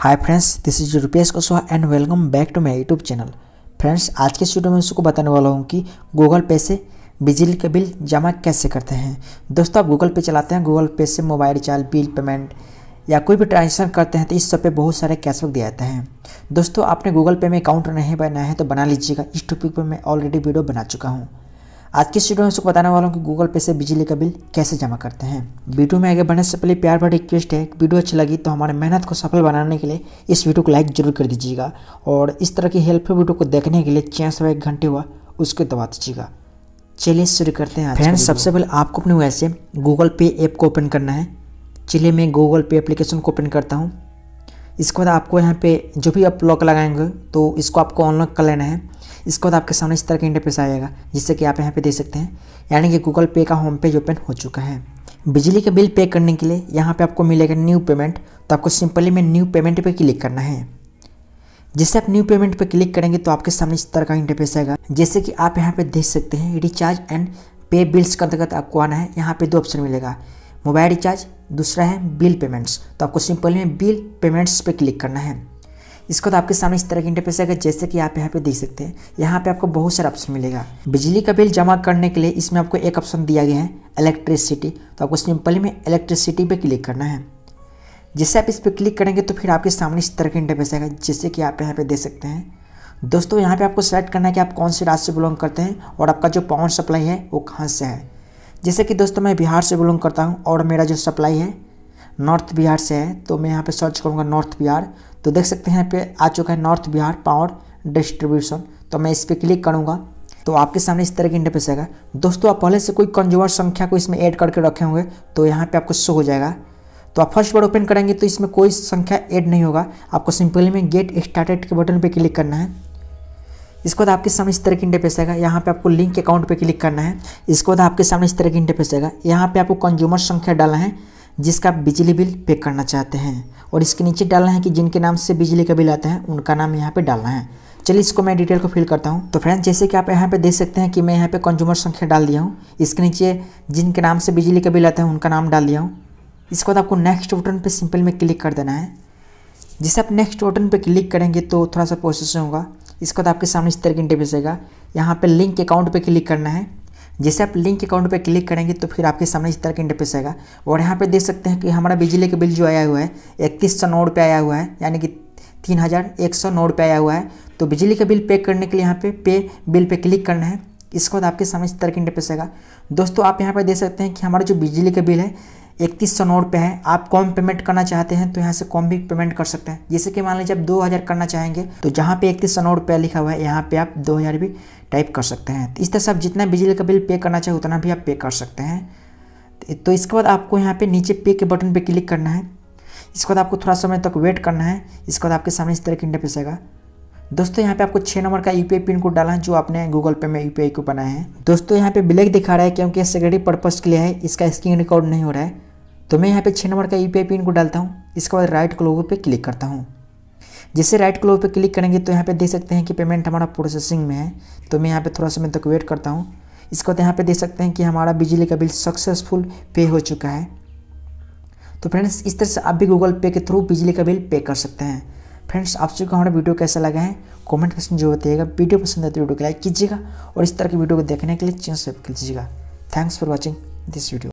hi friends this is Rupesh Kushwaha and welcome back to my YouTube channel friends आज के video में उसको बताने वाला हूँ कि गूगल पे से बिजली का बिल जमा कैसे करते हैं दोस्तों आप गूगल पे चलाते हैं गूगल पे से मोबाइल रिचार्ज बिल पेमेंट या कोई भी ट्रांजेक्शन करते हैं तो इस सब पे बहुत सारे कैशबैक दिया जाते हैं दोस्तों आपने गूगल पे में अकाउंट नहीं बनाया है तो बना लीजिएगा इस टॉपिक पर मैं ऑलरेडी वीडियो बना चुका हूँ आज की स्टूडियो में इसको बताने वाला हूँ कि गूगल पे से बिजली का बिल कैसे जमा करते हैं वीडियो में आगे बढ़ने से पहले प्यार भर रिक्वेस्ट है वीडियो अच्छी लगी तो हमारे मेहनत को सफल बनाने के लिए इस वीडियो को लाइक जरूर कर दीजिएगा और इस तरह की हेल्पफुल वीडियो को देखने के लिए छः सवा एक घंटे हुआ उसको दबा दीजिएगा चलिए शुरू करते हैं फ्रेंड्स सबसे पहले आपको अपने वैसे से गूगल पे ऐप को ओपन करना है चलिए मैं गूगल पे एप्लीकेशन को ओपन करता हूँ इसके बाद आपको यहाँ पे जो भी आप लॉक लगाएंगे तो इसको आपको अनलॉक कर लेना है इसके बाद आपके सामने इस तरह का इंटरफेस आएगा जिससे कि आप यहाँ पे देख सकते हैं यानी कि गूगल पे का होम पेज ओपन हो चुका है बिजली का बिल पे करने के लिए यहाँ पे आपको मिलेगा न्यू पेमेंट तो आपको सिंपली में न्यू पेमेंट पे क्लिक करना है जैसे आप न्यू पेमेंट पे क्लिक करेंगे तो आपके सामने इस तरह का इंटरफेस आएगा जैसे कि आप यहाँ पे देख सकते हैं रिचार्ज एंड पे बिल्स के अंतर्गत आपको आना है यहाँ पे दो ऑप्शन मिलेगा मोबाइल रिचार्ज दूसरा है बिल पेमेंट्स तो आपको सिंपली में बिल पेमेंट्स पे क्लिक करना है इसको तो आपके सामने इस तरह की इंटरफेस आएगा जैसे कि आप यहाँ पे देख सकते हैं यहाँ पे आपको बहुत सारा ऑप्शन मिलेगा बिजली का बिल जमा करने के लिए इसमें आपको एक ऑप्शन दिया गया है इलेक्ट्रिसिटी तो आपको सिंपली में इलेक्ट्रिसिटी पर क्लिक करना है जैसे आप इस पर क्लिक करेंगे तो फिर आपके सामने इस तरह की इंटरफेस आएगा जैसे कि आप यहाँ पर देख सकते हैं दोस्तों यहाँ पर आपको सेलेक्ट करना है कि आप कौन से राज्य से बिलोंग करते हैं और आपका जो पावर सप्लाई है वो कहाँ से है जैसे कि दोस्तों मैं बिहार से बिलोंग करता हूँ और मेरा जो सप्लाई है नॉर्थ बिहार से है तो मैं यहाँ पे सर्च करूँगा नॉर्थ बिहार तो देख सकते हैं यहाँ पे आ चुका है नॉर्थ बिहार पावर डिस्ट्रीब्यूशन तो मैं इस पर क्लिक करूँगा तो आपके सामने इस तरह की इंटरफेस आएगा दोस्तों आप पहले से कोई कंज्यूमर संख्या को इसमें ऐड करके रखे होंगे तो यहाँ पे आपको शो हो जाएगा तो आप फर्स्ट बार ओपन करेंगे तो इसमें कोई संख्या ऐड नहीं होगा आपको सिंपली में गेट स्टार्टेड के बटन पर क्लिक करना है इसके बाद आपके सामने इस तरह की इंटरफेस आएगा यहाँ पे आपको लिंक अकाउंट पर क्लिक करना है इसके बाद आपके सामने इस तरह की इंटरफेस आएगा यहाँ पर आपको कंज्यूमर संख्या डालना है जिसका आप बिजली बिल पे करना चाहते हैं और इसके नीचे डालना है कि जिनके नाम से बिजली का बिल आता है उनका नाम यहाँ पे डालना है चलिए इसको मैं डिटेल को फिल करता हूँ तो फ्रेंड्स जैसे कि आप यहाँ पे देख सकते हैं कि मैं यहाँ पे कंज्यूमर संख्या डाल दिया हूँ इसके नीचे जिनके नाम से बिजली का बिल आता है उनका नाम डाल दिया हूँ इसके बाद आपको नेक्स्ट बटन पर सिंपल में क्लिक कर देना है जैसे आप नेक्स्ट बटन पर क्लिक करेंगे तो थोड़ा सा प्रोसेस होगा इसके बाद आपके सामने इस तरह की इंटरव्यू आएगा यहाँ पर लिंक अकाउंट पर क्लिक करना है जैसे आप लिंक अकाउंट पर क्लिक करेंगे तो फिर आपके सामने इस तरह का इंटरफेस आएगा और यहाँ पर देख सकते हैं कि हमारा बिजली का बिल जो आया हुआ है इक्कीस सौ नौ रुपये आया हुआ है यानी कि तीन हज़ार एक सौ नौ रुपये आया हुआ है तो बिजली का बिल पे करने के लिए यहाँ पे पे बिल पे क्लिक करना है इसके बाद आपके सामने इस तरह का इंटरफेस आएगा दोस्तों आप यहाँ पर देख सकते हैं कि हमारा जो बिजली का बिल है इकतीस सौ नोट पे है आप कॉम पेमेंट करना चाहते हैं तो यहाँ से कॉम भी पेमेंट कर सकते हैं जैसे कि मान लीजिए आप दो हज़ार करना चाहेंगे तो जहाँ पे इकतीस सौ नोट पे लिखा हुआ है यहाँ पे आप दो हज़ार भी टाइप कर सकते हैं तो इस तरह से आप जितना बिजली का बिल पे करना चाहें उतना भी आप पे कर सकते हैं तो इसके बाद आपको यहाँ पर नीचे पे के बटन पर क्लिक करना है इसके बाद आपको थोड़ा समय तक वेट करना है इसके बाद आपके सामने इस तरह की इंटरफेस आएगा दोस्तों यहाँ पे आपको छः नंबर का आई पिन कोड डाला है जो आपने गूगल पे में यू आई को बनाया है दोस्तों यहाँ पे ब्लैक दिखा रहा है क्योंकि सिक्योरिटी पर्पज़ के लिए है इसका स्क्रीन रिकॉर्ड नहीं हो रहा है तो मैं यहाँ पे छः नंबर का यू e पिन को डालता हूँ इसके बाद राइट क्लोगो पे क्लिक करता हूँ जैसे राइट क्लोज पे क्लिक करेंगे तो यहाँ पे देख सकते हैं कि पेमेंट हमारा प्रोसेसिंग में है तो मैं यहाँ पे थोड़ा समय तक वेट करता हूँ इसके बाद यहाँ पे देख सकते हैं कि हमारा बिजली का बिल सक्सेसफुल पे हो चुका है तो फ्रेंड्स इस तरह से आप भी गूगल पे के थ्रू बिजली का बिल पे कर सकते हैं फ्रेंड्स आप सबको हमारा वीडियो कैसा लगा है कमेंट में जो बताइएगा वीडियो पसंद है तो वीडियो को लाइक कीजिएगा और इस तरह की वीडियो को देखने के लिए चैनल सब्सक्राइब कीजिएगा thanks for watching this video